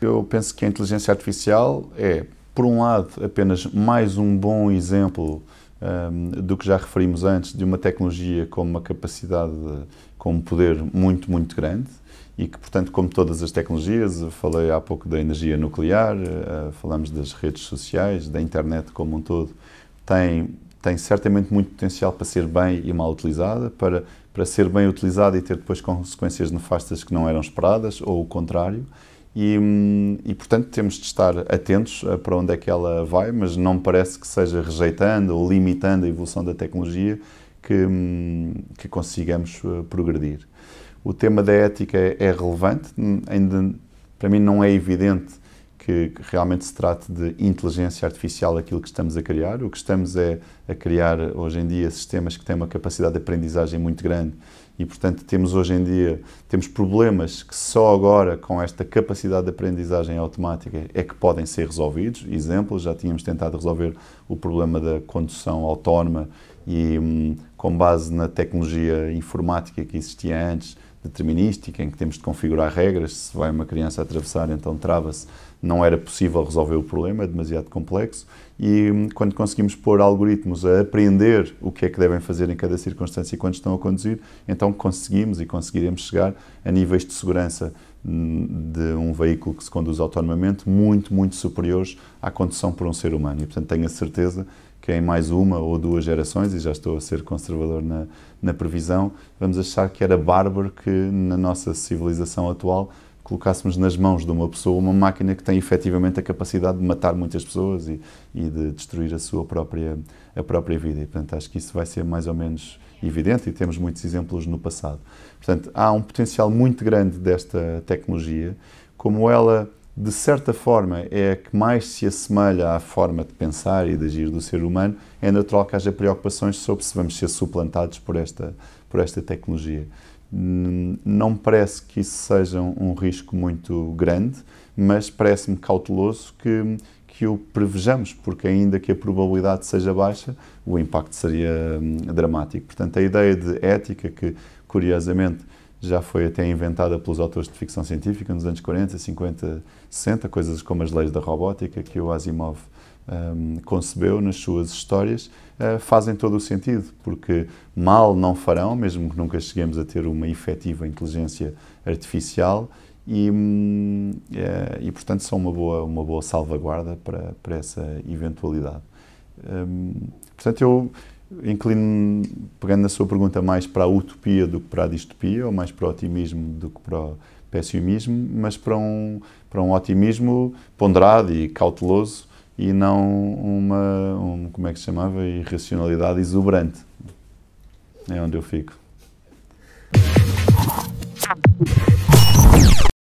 Eu penso que a inteligência artificial é, por um lado, apenas mais um bom exemplo um, do que já referimos antes, de uma tecnologia com uma capacidade, com um poder muito, muito grande e que, portanto, como todas as tecnologias, falei há pouco da energia nuclear, uh, falamos das redes sociais, da internet como um todo, tem, tem certamente muito potencial para ser bem e mal utilizada, para, para ser bem utilizada e ter depois consequências nefastas que não eram esperadas, ou o contrário. E, e, portanto temos de estar atentos para onde é que ela vai, mas não me parece que seja rejeitando ou limitando a evolução da tecnologia que, que consigamos eh, progredir. O tema da ética é, é relevante, ainda para mim não é evidente que realmente se trate de inteligência artificial aquilo que estamos a criar. O que estamos é a criar hoje em dia sistemas que têm uma capacidade de aprendizagem muito grande e, portanto, temos hoje em dia temos problemas que só agora, com esta capacidade de aprendizagem automática, é que podem ser resolvidos. Exemplo, já tínhamos tentado resolver o problema da condução autónoma e, hum, com base na tecnologia informática que existia antes, determinística, em que temos de configurar regras, se vai uma criança atravessar, então trava-se, não era possível resolver o problema, é demasiado complexo, e hum, quando conseguimos pôr algoritmos a aprender o que é que devem fazer em cada circunstância e quando estão a conduzir, então conseguimos e conseguiremos chegar a níveis de segurança hum, de um veículo que se conduz autonomamente muito, muito superiores à condução por um ser humano. E, portanto, tenho a certeza que é em mais uma ou duas gerações, e já estou a ser conservador na, na previsão, vamos achar que era bárbaro que na nossa civilização atual colocássemos nas mãos de uma pessoa uma máquina que tem efetivamente a capacidade de matar muitas pessoas e, e de destruir a sua própria, a própria vida. E, portanto, acho que isso vai ser mais ou menos evidente e temos muitos exemplos no passado. Portanto, há um potencial muito grande desta tecnologia. Como ela de certa forma, é a que mais se assemelha à forma de pensar e de agir do ser humano, é natural que haja preocupações sobre se vamos ser suplantados por esta, por esta tecnologia. Hum, não me parece que isso seja um risco muito grande, mas parece-me cauteloso que, que o prevejamos, porque ainda que a probabilidade seja baixa, o impacto seria hum, dramático. Portanto, a ideia de ética que, curiosamente, já foi até inventada pelos autores de ficção científica nos anos 40, 50, 60, coisas como as leis da robótica que o Asimov um, concebeu nas suas histórias, uh, fazem todo o sentido, porque mal não farão, mesmo que nunca cheguemos a ter uma efetiva inteligência artificial, e, um, é, eh, e portanto são uma boa, uma boa salvaguarda para, para essa eventualidade. Um, portanto, eu inclino pegando na sua pergunta, mais para a utopia do que para a distopia, ou mais para o otimismo do que para o pessimismo, mas para um, para um otimismo ponderado e cauteloso e não uma, um, como é que se chamava, irracionalidade exuberante. É onde eu fico.